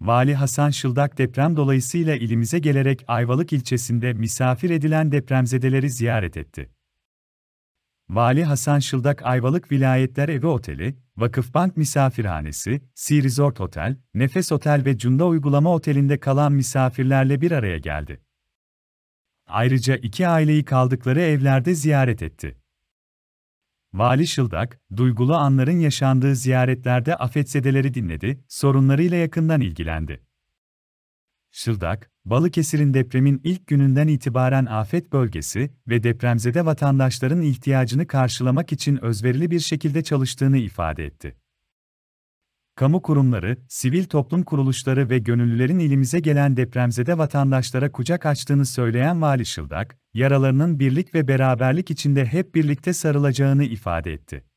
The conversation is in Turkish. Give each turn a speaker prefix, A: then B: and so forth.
A: Vali Hasan Şıldak deprem dolayısıyla ilimize gelerek Ayvalık ilçesinde misafir edilen depremzedeleri ziyaret etti. Vali Hasan Şıldak Ayvalık Vilayetler Evi Oteli, Vakıfbank Misafirhanesi, Sea Resort Otel, Nefes Otel ve Cunda Uygulama Oteli'nde kalan misafirlerle bir araya geldi. Ayrıca iki aileyi kaldıkları evlerde ziyaret etti. Vali Şıldak, duygulu anların yaşandığı ziyaretlerde afetzedeleri dinledi, sorunlarıyla yakından ilgilendi. Şıldak, Balıkesir'in depremin ilk gününden itibaren afet bölgesi ve depremzede vatandaşların ihtiyacını karşılamak için özverili bir şekilde çalıştığını ifade etti. Kamu kurumları, sivil toplum kuruluşları ve gönüllülerin ilimize gelen depremzede vatandaşlara kucak açtığını söyleyen Vali Şıldak, yaralarının birlik ve beraberlik içinde hep birlikte sarılacağını ifade etti.